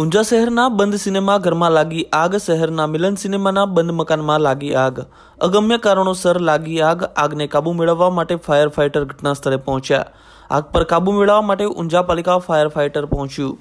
ઊંઝા શહેરના બંધ સિનેમા ઘરમાં લાગી આગ શહેરના મિલન સિનેમાના બંધ મકાનમાં લાગી આગ અગમ્ય કારણોસર લાગી આગ આગને કાબૂ મેળવવા માટે ફાયર ફાઇટર ઘટના સ્થળે પહોંચ્યા આગ પર કાબુ મેળવવા માટે ઊંઝા પાલિકા ફાયર ફાઇટર પહોંચ્યું